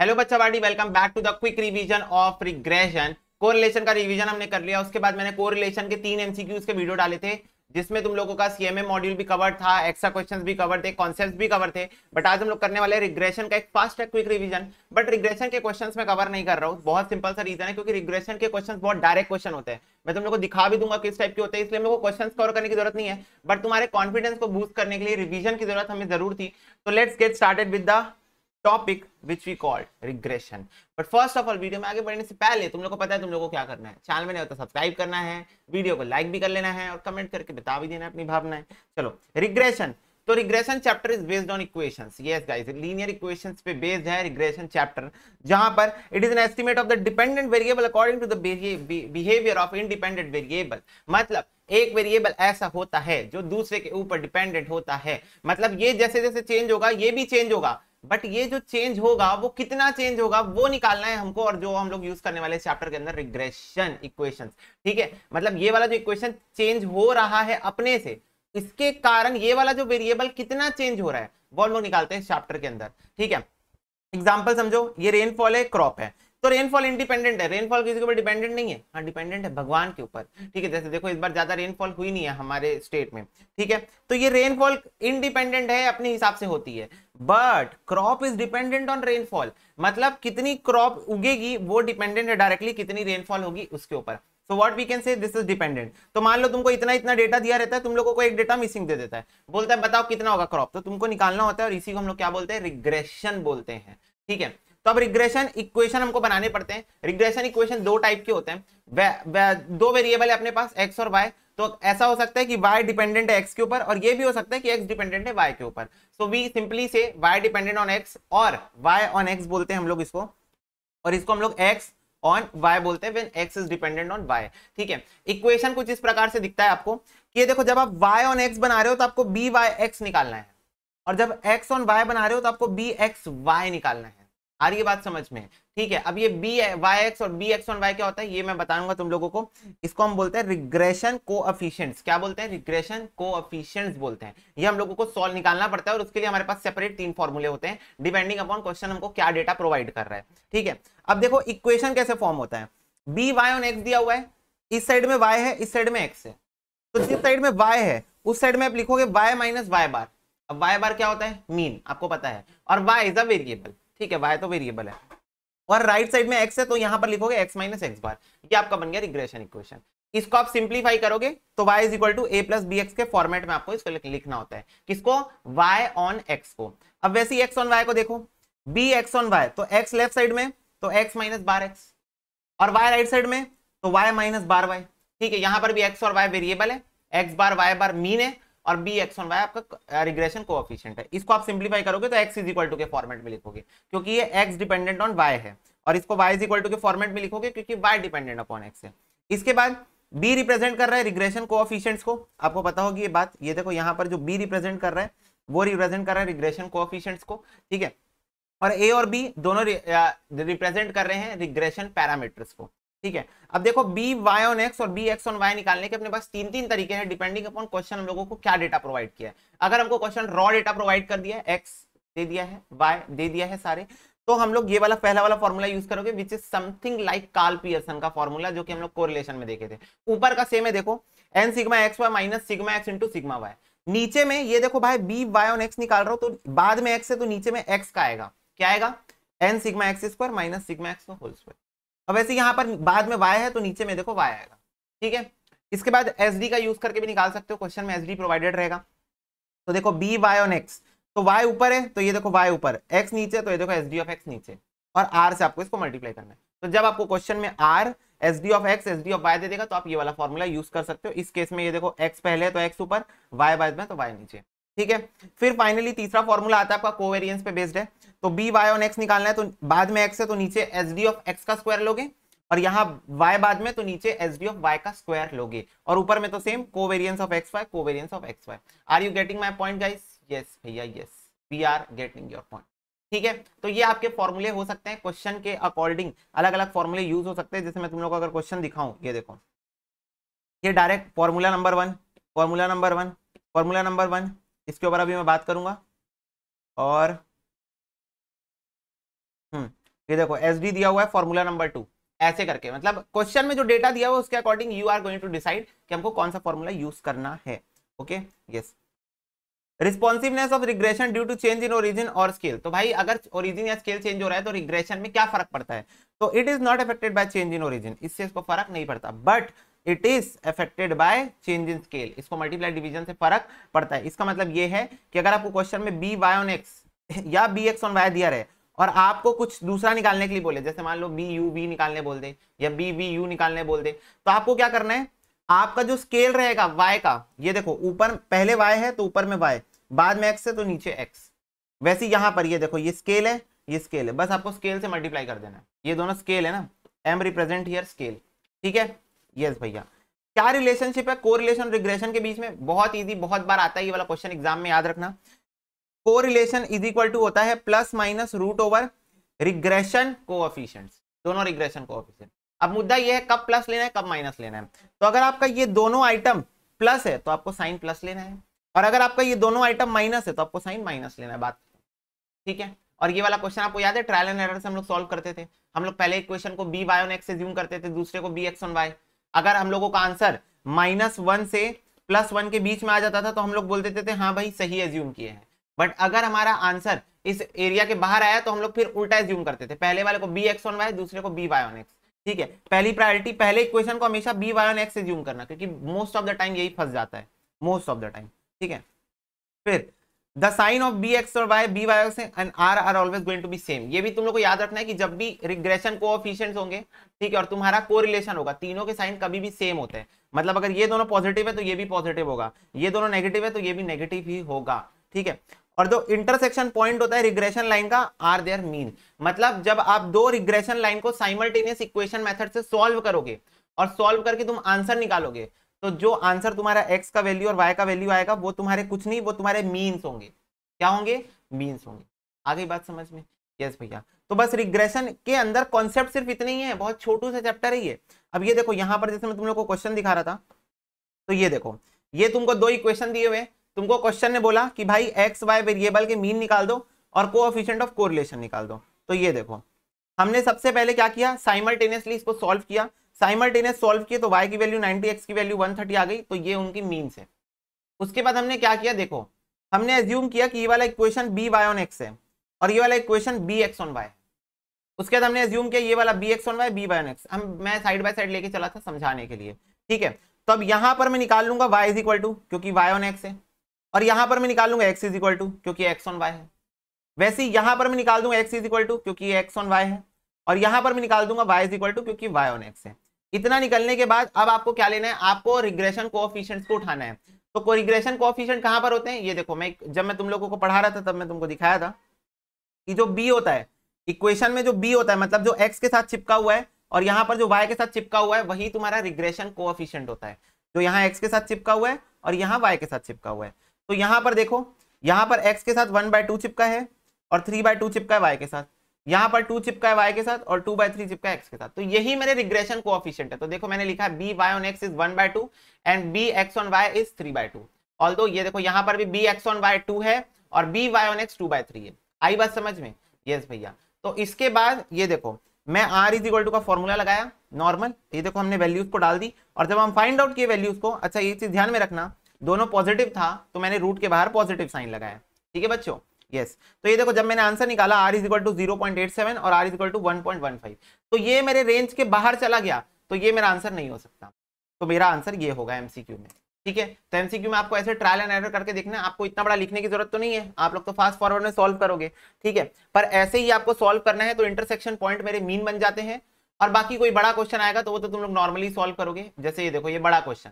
Hello बच्चा बाड़ी welcome back to the quick revision of regression correlation का revision हमने कर लिया उसके बाद मैंने कोरिलेशन के तीन एमसीक्यूज के वीडियो डाले थे जिसमें तुम लोगों का सीएमए मॉड्यूल भी कवर था एक्स्ट्रा क्वेश्चंस भी कवर थे कॉन्सेप्ट्स भी कवर थे बट आज हम लोग करने वाले रिग्रेशन का एक fast quick revision but regression के क्वेश्चंस मैं कवर नहीं कर रहा हूँ बहुत सिंपल सा रीजन है क्योंकि रिग्रेशन के क्वेश्चन बहुत डायरेक्ट क्वेश्चन होते हैं मैं तुम लोग को दिखा भी दूंगा किस टाइप के होते हैं इसलिए मेरे को क्वेश्चन कवर करने की जरूरत नहीं है बट तुम्हारे कॉन्फिडेंस को बूस्ट करने के लिए रिविजन की जरूरत हमें जरूर थी तो let's get started with the topic which we called regression but first of all video में आगे बढ़ने से पहले तुम लोग को पता है तुम लोग को क्या करना है चैनल में नहीं होता सब्सक्राइब करना है वीडियो को लाइक भी कर लेना है और कमेंट करके बता भी देना अपनी भावनाएं चलो रिग्रेशन तो regression chapter is based on equations yes guys linear equations पे बेस्ड है रिग्रेशन चैप्टर जहां पर it is an estimate of the dependent variable according to the behaviour of independent variable मतलब एक वेरिएबल ऐसा होता है जो दूसरे के ऊपर डिपेंडेंट होता है मतलब ये जैसे जैसे चेंज होगा ये भी चेंज होगा बट ये जो चेंज होगा वो कितना चेंज होगा वो निकालना है हमको और जो हम लोग यूज करने वाले चैप्टर के अंदर रिग्रेशन इक्वेशन ठीक है मतलब ये वाला जो इक्वेशन चेंज हो रहा है अपने से इसके कारण ये वाला जो वेरिएबल कितना चेंज हो रहा है वो हम लोग निकालते हैं चैप्टर के अंदर ठीक है एग्जाम्पल समझो ये रेनफॉल है क्रॉप है तो रेनफॉल इंडिपेंडेंट है रेनफॉल किसी के ऊपर डिपेंडेंट नहीं है हाँ डिपेंडेंट है भगवान के ऊपर ठीक है जैसे देखो इस बार ज्यादा रेनफॉल हुई नहीं है हमारे स्टेट में ठीक है तो ये रेनफॉल इंडिपेंडेंट है अपने हिसाब से होती है but crop is dependent on rainfall मतलब कितनी क्रॉप उगेगी वो डिपेंडेंट है डायरेक्टली कितनी रेनफॉल होगी उसके ऊपर so what we can say this is dependent तो मान लो तुमको इतना इतना डेटा दिया रहता है तुम लोगों को एक डेटा मिसिंग दे देता है बोलता है बताओ कितना होगा क्रॉप तो तुमको निकालना होता है और इसी को हम लोग क्या बोलते हैं रिग्रेशन बोलते हैं ठीक है तो अब रिग्रेशन इक्वेशन हमको बनाने पड़ते हैं रिग्रेशन इक्वेशन दो टाइप के होते हैं वे, वे, दो वेरिएबल है अपने पास एक्स और वाई तो ऐसा हो सकता है कि वाई डिपेंडेंट है एक्स के ऊपर और ये भी हो सकता है कि एक्स डिपेंडेंट है वाई के ऊपर so we simply say y dependent on x और वाई ऑन एक्स बोलते हैं हम लोग इसको और इसको हम लोग एक्स ऑन वाई बोलते हैं when is dependent on y ठीक है इक्वेशन कुछ इस प्रकार से दिखता है आपको कि ये देखो जब आप वाई ऑन एक्स बना रहे हो तो आपको बी वाई एक्स निकालना है और जब एक्स ऑन वाई बना रहे हो तो आपको बी एक्स वाई निकालना है आ रही है बात समझ में ठीक है अब ये बी वाई एक्स और बी एक्स वन वाई क्या होता है ये मैं बताऊंगा तुम लोगों को इसको हम बोलते हैं रिग्रेशन कोअफिशिएंट्स क्या बोलते हैं रिग्रेशन कोअफिशिएंट्स बोलते हैं ये हम लोगों को सॉल्व निकालना पड़ता है और उसके लिए हमारे पास सेपरेट तीन फॉर्मूले होते हैं डिपेंडिंग अपॉन क्वेश्चन हमको क्या डेटा प्रोवाइड कर रहा है ठीक है अब देखो इक्वेशन कैसे फॉर्म होता है बी वाई ऑन एक्स दिया हुआ है इस साइड में वाई है इस साइड में एक्स है तो जिस साइड में वाई है उस साइड में आप लिखोगे वाई माइनस वाई बार अब वाई बार क्या होता है मीन आपको पता है और वाई इज अ वेरिएबल ठीक है वाई तो वेरिएबल है और राइट साइड में एक्स है तो यहां पर लिखोगे एक्स माइनस एक्स बार ये आपका बन गया रिग्रेशन इक्वेशन इसको आप सिंप्लीफाई करोगे तो y is equal to a plus b x के फॉर्मेट में आपको इसको लिखना होता है किसको y ऑन x को अब वैसे ही x ऑन y को देखो बी एक्स ऑन y तो x लेफ्ट साइड में तो x माइनस बार एक्स और y राइट साइड में तो y माइनस बार वाई ठीक है यहां पर भी x और y वेरिएबल है x bar y bar mean है और बी एक्स वन वाई आपका रिग्रेशन को है इसको आप सिंप्लीफाई करोगे तो एक्स इज इक्वल टू के फॉर्मेट में लिखोगे क्योंकि ये एक्स डिपेंडेंट ऑन वाई है और इसको वाई इज इक्वल टू के फॉर्मेट में लिखोगे क्योंकि वाई डिपेंडेंट अपॉन एक्स है इसके बाद बी रिप्रेजेंट कर रहा है रिग्रेशन को को आपको पता होगी ये बात ये देखो यहाँ पर जो बी रिप्रेजेंट कर रहा है वो रिप्रेजेंट कर रहा है रिग्रेशन कोऑफिशिएंट्स को ठीक है और ए और बी दोनों रिप्रेजेंट कर रहे हैं रिग्रेशन पैरामीटर्स को ठीक है अब देखो बी वाई ऑन एक्स और बी एक्स ऑन वाई निकालने के अपने पास तीन तीन तरीके हैं डिपेंडिंग अपॉन क्वेश्चन हम लोगों को क्या डेटा प्रोवाइड किया है अगर हमको क्वेश्चन रॉ डेटा प्रोवाइड कर दिया है एक्स दे दिया है वाई दे दिया है सारे तो हम लोग ये वाला पहला वाला फॉर्मूला यूज करोगे which is something like Karl Pearson का फॉर्मूला जो कि हम लोग कोरिलेशन में देखे थे ऊपर का सेम है देखो N sigma X Y minus sigma X into sigma Y नीचे में ये देखो भाई बी वाई ऑन एक्स निकाल रहा हो तो बाद में एक्स है तो नीचे में एक्स का आएगा क्या आएगा N sigma X square minus sigma X का होल स्क्वायर अब वैसे यहाँ पर बाद में वाई है तो नीचे में देखो वाई आएगा ठीक है इसके बाद एस का यूज करके भी निकाल सकते हो क्वेश्चन में एस प्रोवाइडेड रहेगा तो देखो बी वाई ऑन एक्स तो वाई ऊपर है तो ये देखो वाई ऊपर एक्स नीचे तो ये देखो एस डी ऑफ एक्स नीचे और आर से आपको इसको मल्टीप्लाई करना है तो जब आपको क्वेश्चन में R S D of X S D of Y दे देगा तो आप ये वाला फॉर्मूला यूज कर सकते हो इस केस में ये देखो एक्स पहले है तो एक्स ऊपर वाई बाद में तो वाई नीचे ठीक है फिर फाइनली तीसरा फॉर्मूला आता है आपका कोवेरियंस पे बेस्ड है तो बी वाई ऑन एक्स निकालना है तो बाद में एक्स है तो नीचे एस डी ऑफ एक्स का स्क्वायर लोगे और यहाँ y बाद में तो नीचे एस डी ऑफ y का स्क्वायर लोगे और ऊपर में तो सेम को वेरियंस ऑफ एक्स वाई को variance of X Y are you getting my point guys yes भैया yes we are getting your point ठीक है तो ये आपके फॉर्मूले हो सकते हैं क्वेश्चन के अकॉर्डिंग अलग अलग फॉर्मूले यूज हो सकते हैं जैसे मैं तुम लोग को अगर क्वेश्चन दिखाऊं ये देखो ये direct formula number one formula number one formula number one इसके ऊपर अभी मैं बात करूंगा और हम्म, ये देखो एस दिया हुआ है फॉर्मूला नंबर टू ऐसे करके मतलब क्वेश्चन में जो डेटा दिया हुआ उसके according you are going to decide कि हमको कौन सा फॉर्मूला यूज करना है okay yes responsiveness of regression due to change in origin और स्केल तो भाई अगर ओरिजिन या स्केल चेंज हो रहा है तो रिग्रेशन में क्या फर्क पड़ता है तो it is not affected by change in origin इससे इसको फर्क नहीं पड़ता but it is affected by change in scale इसको मल्टीप्लाई डिवीजन से फर्क पड़ता है इसका मतलब ये है कि अगर आपको क्वेश्चन में बी वाई ऑन एक्स या बी एक्स ऑन वाई दिया रहे और आपको कुछ दूसरा निकालने के लिए बोले जैसे मान लो बी यू बी निकालने बोल दे या बी बी यू निकालने बोल दे तो आपको क्या करना है आपका जो स्केल रहेगा वाई का ये देखो ऊपर पहले वाई है तो ऊपर में वाई बाद में एक्स है तो नीचे एक्स वैसे यहाँ पर ये देखो ये स्केल है ये स्केल है बस आपको स्केल से मल्टीप्लाई कर देना ये दोनों स्केल है ना एम रिप्रेजेंट हियर स्केल ठीक है यस भैया क्या रिलेशनशिप है कोरिलेशन रिलेशन रिग्रेशन के बीच में बहुत ईजी बहुत बार आता है ये वाला क्वेश्चन एग्जाम में याद रखना कोरिलेशन इज इक्वल टू होता है plus minus root over regression coefficients दोनों रिग्रेशन कोऑफिशिएंट अब मुद्दा यह है कब प्लस लेना है कब माइनस लेना है तो अगर आपका ये दोनों आइटम प्लस है तो आपको साइन प्लस लेना है और अगर आपका ये दोनों आइटम माइनस है तो आपको साइन माइनस लेना है बात ठीक है और ये वाला क्वेश्चन आपको याद है ट्रायल एंड एरर से हम लोग सॉल्व करते थे हम लोग पहले एक क्वेश्चन को बी वाई ऑन एक्स से ज्यूम करते थे दूसरे को बी एक्स ऑन वाई अगर हम लोगों का आंसर माइनस वन से प्लस वन के बीच में आ जाता था तो हम लोग बोल देते थे हाँ भाई सही एज्यूम किए हैं बट अगर हमारा आंसर इस एरिया के बाहर आया तो हम लोग फिर उल्टा ज्यूम करते थे पहले वाले को बी एक्स ऑन वाई दूसरे को बी वाई ऑन एक्स ठीक है पहली प्रायोरिटी पहले इक्वेशन को हमेशा B Y on X assume करना क्योंकि मोस्ट ऑफ द टाइम यही फंस जाता है मोस्ट ऑफ द टाइम ठीक है फिर the sign of B X और Y B Y X and R R always going to be same ये भी तुम लोग को याद रखना है कि जब भी रिग्रेशन कोऑफिशिएंट्स होंगे ठीक है और तुम्हारा कोरिलेशन होगा तीनों के साइन कभी भी सेम होते हैं मतलब अगर ये दोनों पॉजिटिव है तो ये भी पॉजिटिव होगा ये दोनों नेगेटिव है तो ये भी नेगेटिव ही होगा ठीक है और जो इंटरसेक्शन पॉइंट होता है रिग्रेशन लाइन का आर देयर मीन मतलब जब आप दो रिग्रेशन लाइन को साइमल्टेनियस इक्वेशन मेथड से सॉल्व करोगे और सॉल्व करके तुम आंसर निकालोगे तो जो आंसर तुम्हारा एक्स का वैल्यू और वाई का वैल्यू आएगा वो तुम्हारे कुछ नहीं वो तुम्हारे मीन्स होंगे क्या होंगे मीन्स होंगे आगे बात समझ में यस भैया तो बस रिग्रेशन के अंदर कॉन्सेप्ट सिर्फ इतने ही है बहुत छोटू सा चैप्टर ही है अब ये देखो यहाँ पर जैसे मैं तुम लोग को क्वेश्चन दिखा रहा था तो ये देखो ये तुमको दो इक्वेशन दिए हुए तुमको क्वेश्चन ने बोला कि भाई एक्स वाई वेरिएबल के मीन निकाल दो और को ऑफिशियंट ऑफ कोरिलेशन निकाल दो तो ये देखो हमने सबसे पहले क्या किया साइमल्टेनियसली इसको सॉल्व किया साइमल्टेनियस सॉल्व किए तो y की वैल्यू 90 x की वैल्यू 130 आ गई तो ये उनकी मीन है उसके बाद हमने क्या किया देखो हमने एज्यूम किया कि ये वाला equation B Y on X है और ये वाला equation B x on Y उसके बाद हमने एज्यूम किया ये वाला B x on Y B Y on X हम मैं साइड बाय साइड लेके चला था समझाने के लिए ठीक है तो अब यहां पर मैं निकाल लूंगा वाई इज इक्वल टू क्योंकि वाई ऑन एक्स है और यहां पर मैं निकाल लूंगा एक्स इज इक्वल टू क्योंकि एक्स ऑन वाई है वैसे यहां पर मैं निकाल दूंगा एक्स इज इक्वल टू क्योंकि एक्स ऑन वाई है और यहां पर मैं निकाल दूंगा वाई इज इक्वल टू क्योंकि वाई ऑन एक्स है इतना निकलने के बाद अब आपको क्या लेना है आपको रिग्रेशन कोऑफिशिएंट्स को उठाना है तो को रिग्रेशन कोऑफिशिएंट कहां पर होते हैं ये देखो मैं जब मैं तुम लोगों को पढ़ा रहा था तब मैं तुमको दिखाया था कि जो बी होता है इक्वेशन में जो बी होता है मतलब जो एक्स के साथ चिपका हुआ है और यहाँ पर जो वाई के साथ चिपका हुआ है वही तुम्हारा रिग्रेशन कोऑफिशिएंट होता है जो यहाँ एक्स के साथ चिपका हुआ है और यहाँ वाई के साथ चिपका हुआ है तो यहां पर देखो यहां पर एक्स के साथ वन बाय टू चिपका है और थ्री बाय टू चिपका है वाई के साथ यहां पर टू चिपका है वाई के साथ और टू बाय थ्री चिपका है एक्स के साथ तो यही मेरे रिग्रेशन कोऑफिशिएंट है तो देखो मैंने लिखा है B Y on X is one by two and B x on Y is three by two although ये देखो यहां पर भी B x on Y two है और B Y on X two by three है आई बात समझ में यस भैया तो इसके बाद ये देखो मैं आर इज इक्वल टू का फॉर्मूला लगाया नॉर्मल ये देखो हमने वैल्यूज को डाल दी और जब हम फाइंड आउट किए वैल्यूज को अच्छा ये चीज ध्यान में रखना दोनों पॉजिटिव था तो मैंने रूट के बाहर पॉजिटिव साइन लगाया ठीक है बच्चों यस yes. तो ये देखो जब मैंने आंसर निकाला R is equal to zero point eight seven और R is equal to one point one five तो ये मेरे रेंज के बाहर चला गया तो ये मेरा आंसर नहीं हो सकता तो मेरा आंसर ये होगा एमसीक्यू में ठीक है तो एमसीक्यू में आपको ऐसे ट्रायल एंड एरर करके देखना है आपको इतना बड़ा लिखने की जरूरत तो नहीं है आप लोग तो फास्ट फॉरवर्ड में सॉल्व करोगे ठीक है पर ऐसे ही आपको सॉल्व करना है तो इंटरसेक्शन पॉइंट मेरे मीन बन जाते हैं और बाकी कोई बड़ा क्वेश्चन आएगा तो वो तो तुम लोग नॉर्मली सॉल्व करोगे जैसे ये देखो ये बड़ा क्वेश्चन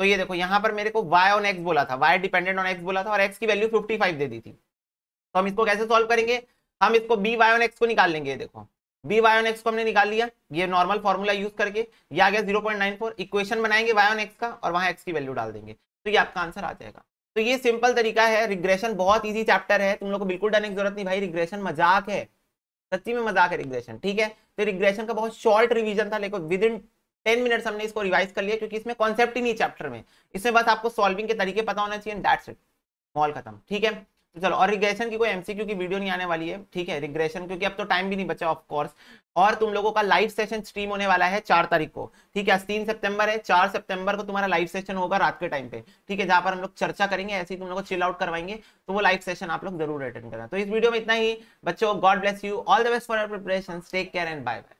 तो ये देखो यहां पर मेरे को वाई ऑन एक्स बोला था वाई डिपेंडेंट ऑन एक्स बोला था और एक्स की वैल्यू 55 दे दी थी तो हम इसको कैसे सॉल्व करेंगे हम इसको बी वाई ऑन एक्स को निकाल लेंगे देखो बी वाई ऑन एक्स को हमने निकाल लिया ये नॉर्मल फॉर्मूला यूज करके ये आ गया 0.94 इक्वेशन बनाएंगे वाई ऑन एक्स का और वहां एक्स की वैल्यू डाल देंगे तो ये आपका आंसर आ जाएगा तो ये सिंपल तरीका है रिग्रेशन बहुत ईजी चैप्टर है तुम लोग को बिल्कुल डरने की जरूरत नहीं भाई रिग्रेशन मजाक है सच्ची में मजाक है रिग्रेशन ठीक है तो रिग्रेशन का बहुत शॉर्ट रिविजन था लेकिन विद इन टेन मिनट्स हमने इसको रिवाइज कर लिया क्योंकि इसमें कॉन्सेप्ट ही नहीं चैप्टर में इसमें बस आपको सॉल्विंग के तरीके पता होना चाहिए इट मॉल खत्म ठीक है तो चलो और रिग्रेशन की कोई एमसीक्यू की वीडियो नहीं आने वाली है ठीक है रिग्रेशन क्योंकि अब तो टाइम भी नहीं बचा ऑफ कोर्स और तुम लोगों का लाइव सेशन स्ट्रीम होने वाला है चार तारीख को ठीक है तीन सितंबर है चार सितंबर को तुम्हारा लाइव सेशन होगा रात के टाइम पे ठीक है जहां पर हम लोग चर्चा करेंगे ऐसे ही तुम लोग चिल आउट करवाएंगे तो वो लाइव सेशन आप लोग जरूर अटेंड करना तो इस वीडियो में इतना ही बच्चों God bless you all the best for preparation take care and bye bye